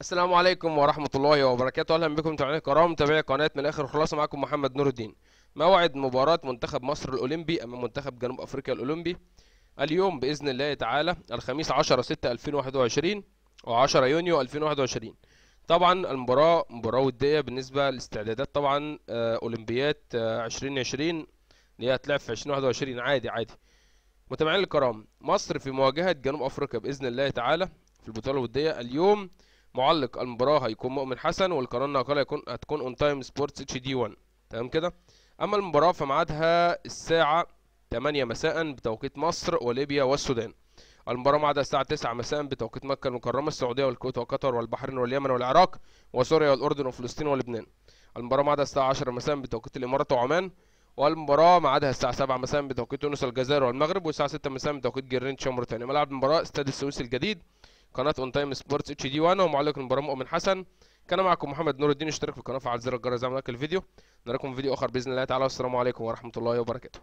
السلام عليكم ورحمة الله وبركاته أهلا بكم متابعينا الكرام متابعي قناة من آخر خلاصة معكم محمد نور الدين موعد مباراة منتخب مصر الأولمبي أمام منتخب جنوب أفريقيا الأولمبي اليوم بإذن الله تعالى الخميس 10 6 2021 و10 يونيو 2021 طبعا المباراة مباراة ودية بالنسبة للاستعدادات طبعا آه، أولمبيات 2020 آه، اللي هي هتلعب في 2021 عادي عادي متابعينا الكرام مصر في مواجهة جنوب أفريقيا بإذن الله تعالى في البطولة الودية اليوم معلق المباراه هيكون مؤمن حسن والقناه الناقله هيكون هتكون اون تايم سبورتس اتش دي 1 تمام كده اما المباراه فميعادها الساعه 8 مساء بتوقيت مصر وليبيا والسودان المباراة ميعادها الساعة 9 مساء بتوقيت مكة المكرمة السعودية والكويت وقطر والبحرين واليمن والعراق وسوريا والأردن وفلسطين ولبنان. المباراة ميعادها الساعة 10 مساء بتوقيت الإمارات وعمان. والمباراة ميعادها الساعة 7 مساء بتوقيت تونس الجزائر والمغرب والساعة 6 مساء بتوقيت جرينتش وموريتانيا. ملعب المباراة استاد السويس الجديد قناه اون تايم سبورتس اتش دي وانا ومعلق المباراه مؤمن حسن كان معكم محمد نور الدين اشترك في القناه وفعل زر الجرس زي ما الفيديو نراكم في فيديو اخر باذن الله تعالى والسلام عليكم ورحمه الله وبركاته